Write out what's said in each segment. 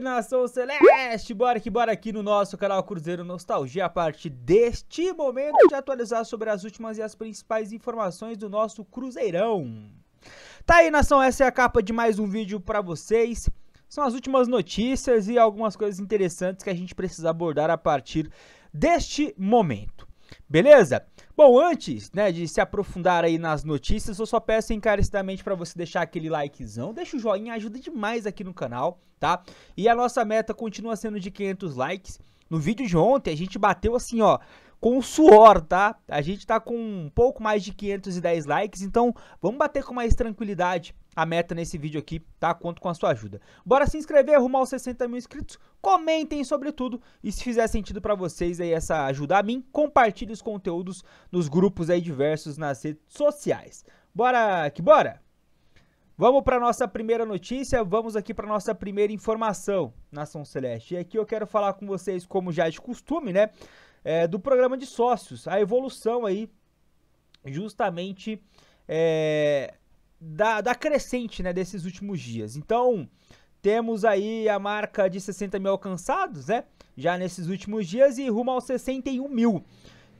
nação celeste! Bora que bora aqui no nosso canal Cruzeiro Nostalgia, a partir deste momento de atualizar sobre as últimas e as principais informações do nosso Cruzeirão. Tá aí, nação, essa é a capa de mais um vídeo pra vocês. São as últimas notícias e algumas coisas interessantes que a gente precisa abordar a partir deste momento. Beleza? Bom, antes né, de se aprofundar aí nas notícias, eu só peço encarecidamente para você deixar aquele likezão, deixa o joinha, ajuda demais aqui no canal, tá? E a nossa meta continua sendo de 500 likes. No vídeo de ontem a gente bateu assim, ó, com suor, tá? A gente tá com um pouco mais de 510 likes, então vamos bater com mais tranquilidade a meta nesse vídeo aqui, tá? Conto com a sua ajuda. Bora se inscrever, arrumar os 60 mil inscritos, comentem sobre tudo e se fizer sentido para vocês aí essa ajuda a mim, compartilhe os conteúdos nos grupos aí diversos nas redes sociais. Bora que bora! Vamos para nossa primeira notícia, vamos aqui para nossa primeira informação, Nação Celeste. E aqui eu quero falar com vocês, como já é de costume, né, é, do programa de sócios, a evolução aí, justamente... É, da, da crescente né, desses últimos dias. Então, temos aí a marca de 60 mil alcançados, né? Já nesses últimos dias e rumo aos 61 mil.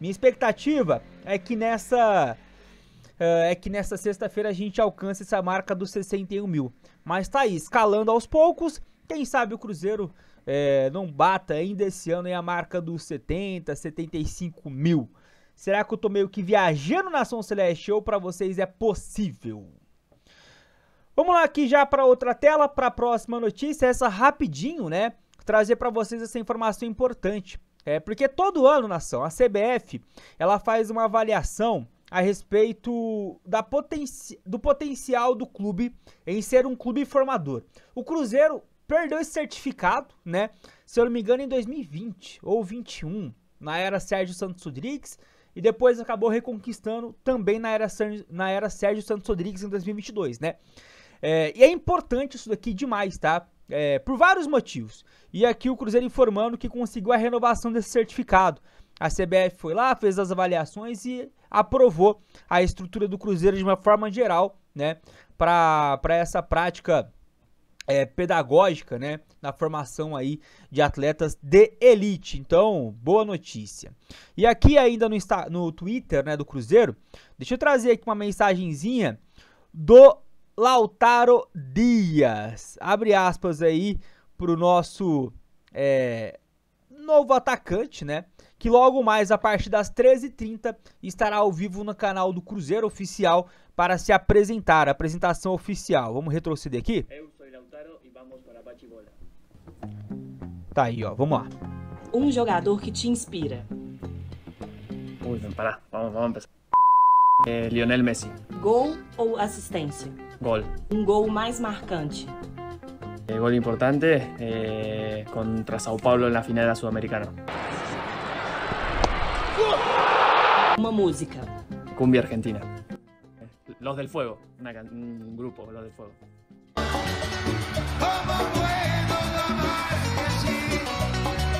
Minha expectativa é que nessa eh, é que nessa sexta-feira a gente alcance essa marca dos 61 mil. Mas tá aí, escalando aos poucos. Quem sabe o Cruzeiro é, não bata ainda esse ano a marca dos 70, 75 mil. Será que eu tô meio que viajando na São Celeste ou para vocês é possível? Vamos lá aqui já para outra tela, para a próxima notícia, essa rapidinho, né? Trazer para vocês essa informação importante. É, porque todo ano, nação, a CBF, ela faz uma avaliação a respeito da poten do potencial do clube em ser um clube formador. O Cruzeiro perdeu esse certificado, né? Se eu não me engano, em 2020 ou 21, na era Sérgio Santos Rodrigues, e depois acabou reconquistando também na era, na era Sérgio Santos Rodrigues em 2022, né? É, e é importante isso daqui demais, tá? É, por vários motivos. E aqui o Cruzeiro informando que conseguiu a renovação desse certificado. A CBF foi lá, fez as avaliações e aprovou a estrutura do Cruzeiro de uma forma geral, né? Para essa prática é, pedagógica, né? Na formação aí de atletas de elite. Então, boa notícia. E aqui ainda no, no Twitter, né? Do Cruzeiro, deixa eu trazer aqui uma mensagenzinha do Lautaro Dias. Abre aspas aí pro nosso é, novo atacante, né? Que logo mais, a partir das 13h30, estará ao vivo no canal do Cruzeiro Oficial para se apresentar. Apresentação oficial. Vamos retroceder aqui? Eu sou Lautaro e vamos para a bate-bola. Tá aí, ó. Vamos lá. Um jogador que te inspira. vamos parar. Vamos, vamos, é, Lionel Messi. Gol ou assistência? Gol. Um gol mais marcante? É, gol importante é, contra São Paulo na final da Sul-Americana. Uma música. Cumbia Argentina. Los del Fuego, una, un grupo, Los del Fuego.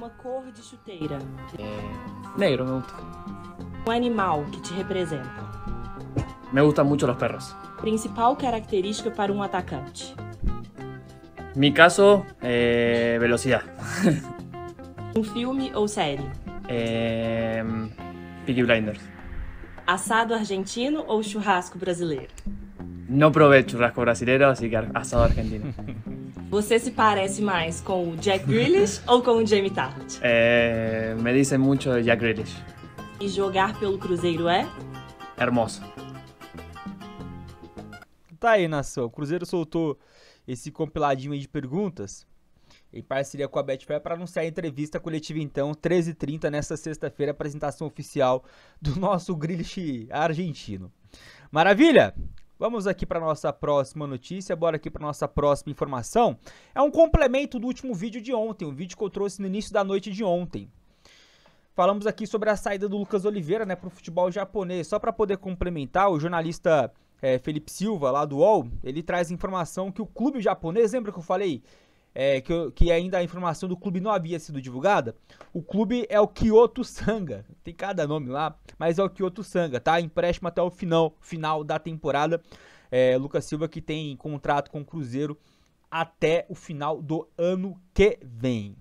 Uma cor de chuteira. É, negro, me gusta. Um animal que te representa. Me gustan mucho los perros. Principal característica para um atacante. Mi caso, eh, velocidad. um filme ou série? Eh, Peaky Blinders. Assado argentino ou churrasco brasileiro? Não provei churrasco brasileiro, assim que assado argentino. Você se parece mais com o Jack Grealish ou com o Jamie Tart? Eh, me dizem muito Jack Grealish. E jogar pelo Cruzeiro é? Hermoso. Tá aí, nação. O Cruzeiro soltou esse compiladinho aí de perguntas em parceria com a Betfair para anunciar a entrevista coletiva então, 13h30 nesta sexta-feira, apresentação oficial do nosso griliche argentino. Maravilha? Vamos aqui para nossa próxima notícia, bora aqui para nossa próxima informação. É um complemento do último vídeo de ontem, o vídeo que eu trouxe no início da noite de ontem. Falamos aqui sobre a saída do Lucas Oliveira né, para o futebol japonês. Só para poder complementar, o jornalista é, Felipe Silva, lá do UOL, ele traz informação que o clube japonês, lembra que eu falei é, que, que, ainda a informação do clube não havia sido divulgada? O clube é o Kyoto Sanga, tem cada nome lá, mas é o Kyoto Sanga, tá? Empréstimo até o final, final da temporada. É, Lucas Silva que tem contrato com o Cruzeiro até o final do ano que vem.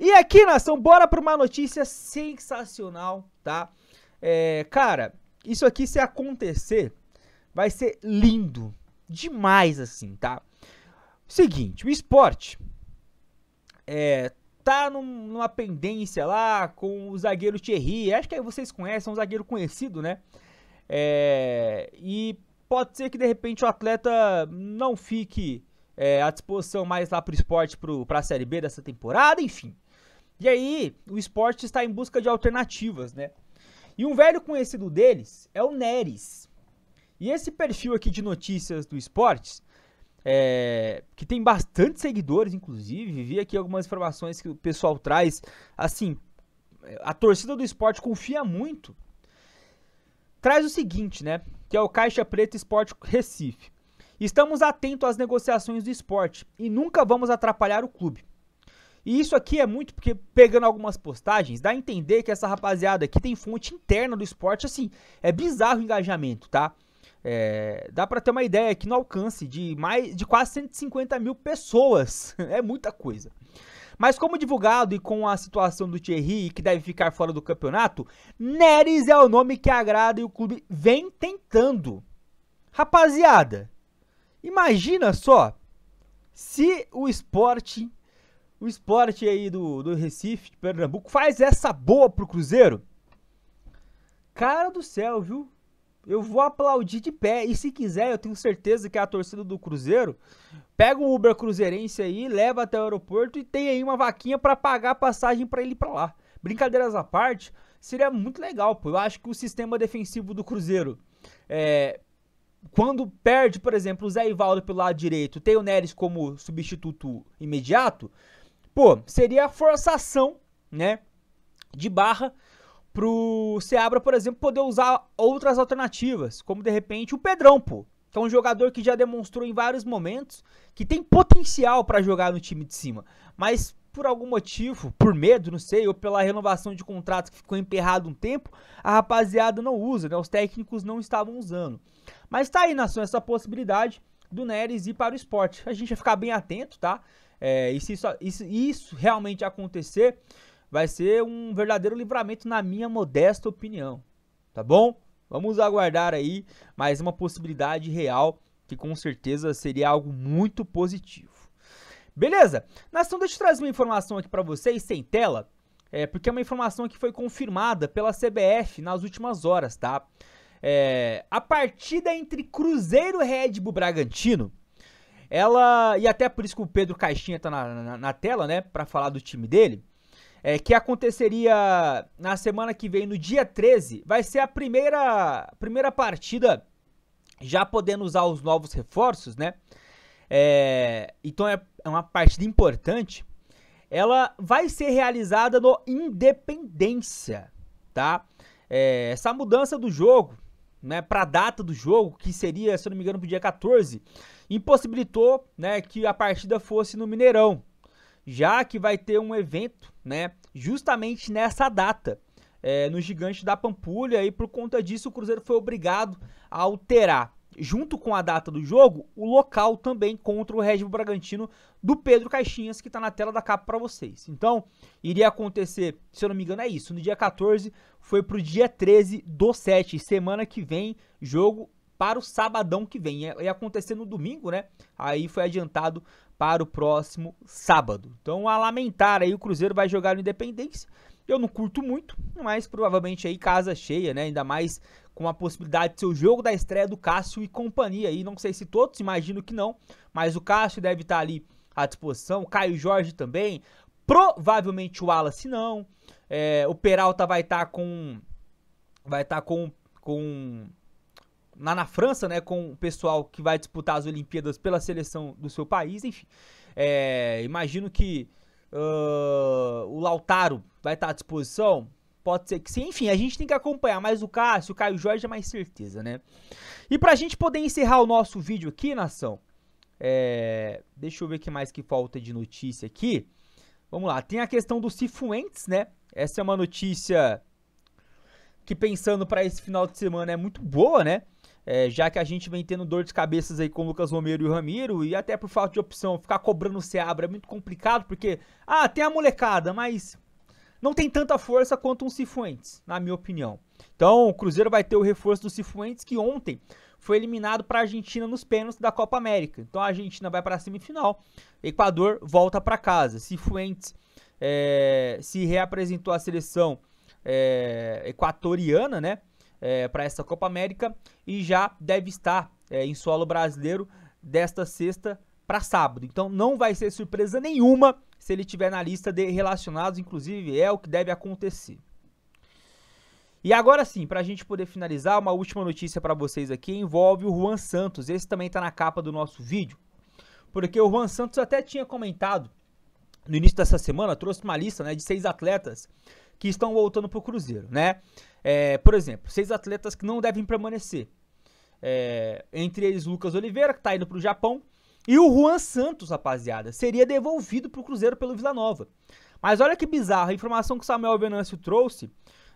E aqui, nação, bora para uma notícia sensacional, tá? É, cara, isso aqui se acontecer, Vai ser lindo. Demais, assim, tá? Seguinte, o esporte é, tá num, numa pendência lá com o zagueiro Thierry. Acho que vocês conhecem, é um zagueiro conhecido, né? É, e pode ser que de repente o atleta não fique é, à disposição mais lá pro esporte, pro, pra Série B dessa temporada, enfim. E aí, o esporte está em busca de alternativas, né? E um velho conhecido deles é o Neres. E esse perfil aqui de notícias do esportes, é, que tem bastante seguidores, inclusive, vi aqui algumas informações que o pessoal traz. Assim, é, a torcida do esporte confia muito. Traz o seguinte, né? Que é o Caixa Preta Esporte Recife. Estamos atentos às negociações do esporte e nunca vamos atrapalhar o clube. E isso aqui é muito porque, pegando algumas postagens, dá a entender que essa rapaziada aqui tem fonte interna do esporte, assim, é bizarro o engajamento, tá? É, dá para ter uma ideia que no alcance de mais de quase 150 mil pessoas é muita coisa. Mas como divulgado e com a situação do Thierry que deve ficar fora do campeonato, Neres é o nome que agrada e o clube vem tentando. Rapaziada, imagina só se o esporte, o esporte aí do, do Recife, de Pernambuco, faz essa boa pro Cruzeiro. Cara do céu, viu? eu vou aplaudir de pé. E se quiser, eu tenho certeza que é a torcida do Cruzeiro pega o Uber Cruzeirense aí, leva até o aeroporto e tem aí uma vaquinha para pagar a passagem para ele ir para lá. Brincadeiras à parte, seria muito legal, pô. Eu acho que o sistema defensivo do Cruzeiro é, quando perde, por exemplo, o Zé Ivaldo pelo lado direito, tem o Neres como substituto imediato, pô, seria a forçação, né, de barra pro o Seabra, por exemplo, poder usar outras alternativas, como de repente o Pedrão, pô. Que é um jogador que já demonstrou em vários momentos que tem potencial para jogar no time de cima. Mas por algum motivo, por medo, não sei, ou pela renovação de contrato que ficou emperrado um tempo, a rapaziada não usa, né? Os técnicos não estavam usando. Mas tá aí, nação, essa possibilidade do Neres ir para o esporte. A gente vai ficar bem atento, tá? É, e se isso, isso, isso realmente acontecer, vai ser um verdadeiro livramento, na minha modesta opinião. Tá bom? Vamos aguardar aí mais uma possibilidade real, que com certeza seria algo muito positivo. Beleza? Nação, deixa eu trazer uma informação aqui para vocês, sem tela, é, porque é uma informação que foi confirmada pela CBF nas últimas horas, tá? É, a partida entre Cruzeiro Red Bull Bragantino, ela. E até por isso que o Pedro Caixinha tá na, na, na tela, né? para falar do time dele é, que aconteceria na semana que vem, no dia 13, vai ser a primeira, primeira partida já podendo usar os novos reforços, né? É, então é, é uma partida importante. Ela vai ser realizada no Independência, tá? É, essa mudança do jogo, né, para a data do jogo, que seria, se eu não me engano, para o dia 14, impossibilitou né, que a partida fosse no Mineirão, já que vai ter um evento né? Justamente nessa data, é, no Gigante da Pampulha, e por conta disso o Cruzeiro foi obrigado a alterar, junto com a data do jogo, o local também contra o Red Bragantino do Pedro Caixinhas, que está na tela da capa para vocês. Então, iria acontecer, se eu não me engano, é isso. No dia 14 foi para o dia 13 do 7, semana que vem, jogo para o sabadão que vem. Ia acontecer no domingo, né? Aí foi adiantado para o próximo sábado. Então, a lamentar aí, o Cruzeiro vai jogar no Independência. Eu não curto muito, mas provavelmente aí casa cheia, né? Ainda mais com a possibilidade de ser o jogo da estreia do Cássio e companhia aí. Não sei se todos, imagino que não, mas o Cássio deve estar tá ali à disposição. O Caio Jorge também. Provavelmente o Wallace não. É, o Peralta vai estar tá com. Vai estar tá com. com lá na França, né, com o pessoal que vai disputar as Olimpíadas pela seleção do seu país, enfim. É, imagino que uh, o Lautaro vai estar à disposição. Pode ser que sim, enfim, a gente tem que acompanhar mais o Cássio, o Caio Jorge é mais certeza, né? E pra gente poder encerrar o nosso vídeo aqui, nação, é, deixa eu ver o que mais que falta de notícia aqui. Vamos lá, tem a questão dos Cifuentes, né? Essa é uma notícia que pensando para esse final de semana é muito boa, né? É, já que a gente vem tendo dor de cabeças aí com o Lucas Romero e o Ramiro, e até por falta de opção, ficar cobrando o Seabra é muito complicado, porque, ah, tem a molecada, mas não tem tanta força quanto um Cifuentes, na minha opinião. Então, o Cruzeiro vai ter o reforço do Cifuentes, que ontem foi eliminado para a Argentina nos pênaltis da Copa América. Então, a Argentina vai para a semifinal, Equador volta para casa. Cifuentes é, se reapresentou à seleção é, equatoriana, né? é, para essa Copa América e já deve estar é, em solo brasileiro desta sexta para sábado. Então não vai ser surpresa nenhuma se ele tiver na lista de relacionados, inclusive é o que deve acontecer. E agora sim, para a gente poder finalizar, uma última notícia para vocês aqui envolve o Juan Santos. Esse também está na capa do nosso vídeo, porque o Juan Santos até tinha comentado no início dessa semana, trouxe uma lista né, de seis atletas que estão voltando para o Cruzeiro, né? É, por exemplo, seis atletas que não devem permanecer. É, entre eles, Lucas Oliveira, que está indo para o Japão, e o Juan Santos, rapaziada, seria devolvido para o Cruzeiro pelo Vila Nova. Mas olha que bizarro, a informação que o Samuel Venâncio trouxe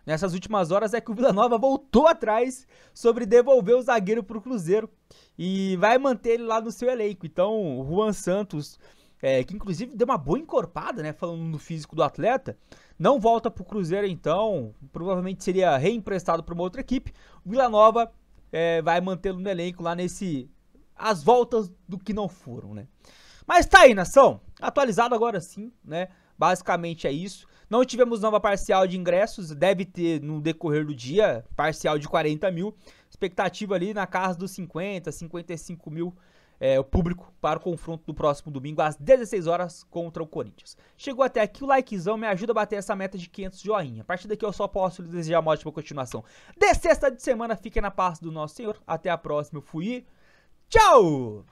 nessas últimas horas é que o Vila Nova voltou atrás sobre devolver o zagueiro para o Cruzeiro e vai manter ele lá no seu elenco. Então, o Juan Santos é, que inclusive deu uma boa encorpada, né? Falando no físico do atleta. Não volta para o Cruzeiro, então. Provavelmente seria reemprestado para uma outra equipe. O Vila Nova é, vai mantê-lo no elenco lá nesse. As voltas do que não foram, né? Mas tá aí, nação. Atualizado agora sim, né? Basicamente é isso. Não tivemos nova parcial de ingressos, deve ter no decorrer do dia, parcial de 40 mil. Expectativa ali na casa dos 50, 55 mil é, o público para o confronto do próximo domingo às 16 horas contra o Corinthians. Chegou até aqui o likezão, me ajuda a bater essa meta de 500 joinha. A partir daqui eu só posso lhe desejar uma ótima continuação. De sexta de semana, fiquem na paz do nosso Senhor. Até a próxima, eu fui. Tchau!